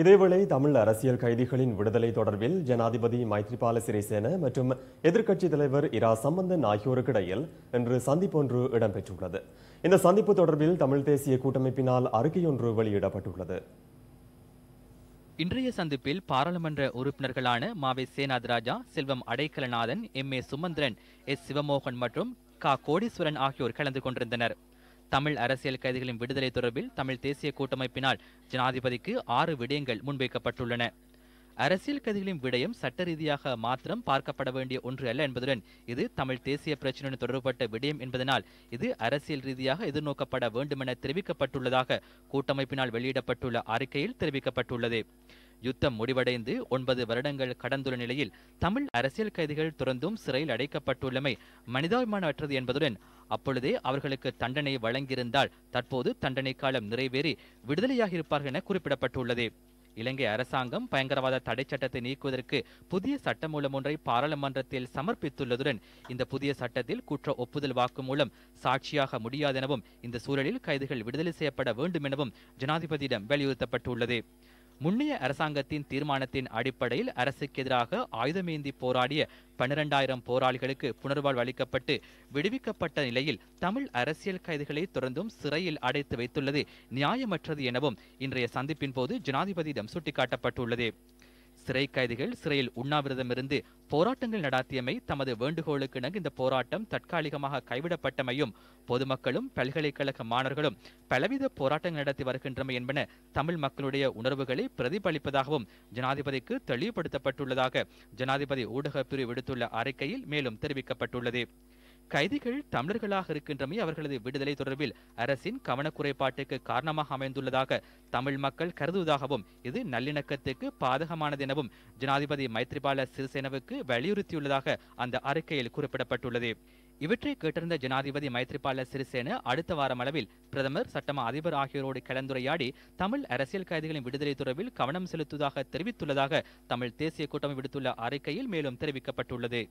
இதேவேளை தமிழ் அரசியல் கைதிகளின் விடுதலை தொடர்பில் ஜனாதிபதி மைத்ரிபால சிறிசேன மற்றும் எதிர்க்கட்சித் தலைவர் இரா சம்பந்தன் ஆகியோருக்கிடையில் இன்று சந்திப்பொன்று இடம்பெற்றுள்ளது இந்த சந்திப்பு தொடர்பில் தமிழ் தேசிய கூட்டமைப்பினால் அறிக்கையொன்று வெளியிடப்பட்டுள்ளது இன்றைய சந்திப்பில் பாராளுமன்ற உறுப்பினர்களான Mavai Senathirajah Selvam Adaikalanathan M A Sumanthiran S Sivamohan மற்றும் கா கோடீஸ்வரன் ஆகியோர் கலந்து கொண்டிருந்தனர் தமிழ் அரசியல் கைதிகளின் விடுதலை தொடர்பில் தமிழ் தேசிய கூட்டமைப்பினால் ஜனாதிபதிக்கு ஆறு விடயங்கள் முன்வைக்கப்பட்டுள்ளன அரசியல் கைதிகளின் விடயம் சட்ட ரீதியாக மாத்திரம் பார்க்கப்பட வேண்டிய ஒன்று அல்ல என்பதுடன் இது தமிழ் தேசிய பிரச்சினையுடன் தொடர்பட்ட விடயம் என்பதனால் இது அரசியல் ரீதியாக எதிர்நோக்கப்பட வேண்டும் என தெரிவிக்கப்பட்டுள்ளதாக கூட்டமைப்பினால் வெளியிடப்பட்டுள்ள அறிக்கையில் தெரிவிக்கப்பட்டுள்ளது யுத்தம் முடிவடைந்து ஒன்பது வருடங்கள் கடந்துள்ள நிலையில் தமிழ் அரசியல் கைதிகள் துறந்தும் சிறையில் அடைக்கப்பட்டுள்ளமை மனிதாபிமானமற்றது என்பதுடன் அப்பொழுதே அவர்களுக்கு தண்டனை வழங்கியிருந்தால் தற்போது தண்டனை காலம் நிறைவேறி விடுதலையாக இருப்பார்கள் என குறிப்பிடப்பட்டுள்ளது இலங்கை அரசாங்கம் பயங்கரவாத தடை சட்டத்தை நீக்குவதற்கு புதிய மூலம் ஒன்றை பாராளுமன்றத்தில் சமர்ப்பித்துள்ளதுடன் இந்த புதிய சட்டத்தில் குற்ற ஒப்புதல் வாக்குமூலம் சாட்சியாக முடியாதெனவும் இந்த சூழலில் கைதுகள் விடுதலை செய்யப்பட வேண்டும் எனவும் ஜனாதிபதியிடம் வலியுறுத்தப்பட்டுள்ளது முன்னைய அரசாங்கத்தின் தீர்மானத்தின் அடிப்படையில் அரசுக்கு எதிராக ஆயுதமேந்தி போராடிய பனிரெண்டாயிரம் போராளிகளுக்கு புனர்வாழ்வு அளிக்கப்பட்டு விடுவிக்கப்பட்ட நிலையில் தமிழ் அரசியல் கைதிகளை தொடர்ந்தும் சிறையில் அடைத்து வைத்துள்ளது நியாயமற்றது எனவும் இன்றைய சந்திப்பின் போது ஜனாதிபதியிடம் சுட்டிக்காட்டப்பட்டுள்ளது சிறை கைதிகள் சிறையில் உண்ணாவிரதமிருந்து போராட்டங்கள் நடாத்தியமை தமது வேண்டுகோளுக்கிணங்க இந்த போராட்டம் தற்காலிகமாக கைவிடப்பட்டமையும் பொதுமக்களும் பல்கலைக்கழக மாணவர்களும் பலவித போராட்டங்கள் நடத்தி வருகின்றமை என்பன தமிழ் மக்களுடைய உணர்வுகளை பிரதிபலிப்பதாகவும் ஜனாதிபதிக்கு தெளிவுபடுத்தப்பட்டுள்ளதாக ஜனாதிபதி ஊடகப்பிரிவு விடுத்துள்ள அறிக்கையில் மேலும் தெரிவிக்கப்பட்டுள்ளது கைதிகள் தமிழர்களாக இருக்கின்றமை அவர்களது விடுதலை தொடர்பில் அரசின் கவனக்குறைபாட்டுக்கு காரணமாக அமைந்துள்ளதாக தமிழ் மக்கள் கருதுவதாகவும் இது நல்லிணக்கத்துக்கு பாதகமானது எனவும் ஜனாதிபதி மைத்ரிபால சிறிசேனவுக்கு வலியுறுத்தியுள்ளதாக அந்த அறிக்கையில் குறிப்பிடப்பட்டுள்ளது இவற்றை கேட்டிருந்த ஜனாதிபதி மைத்ரிபால சிறிசேன அடுத்த வாரம் அளவில் பிரதமர் சட்டம அதிபர் ஆகியோரோடு கலந்துரையாடி தமிழ் அரசியல் கைதிகளின் விடுதலை தொடர்பில் கவனம் செலுத்துவதாக தெரிவித்துள்ளதாக தமிழ் தேசிய கூட்டமை விடுத்துள்ள அறிக்கையில் மேலும் தெரிவிக்கப்பட்டுள்ளது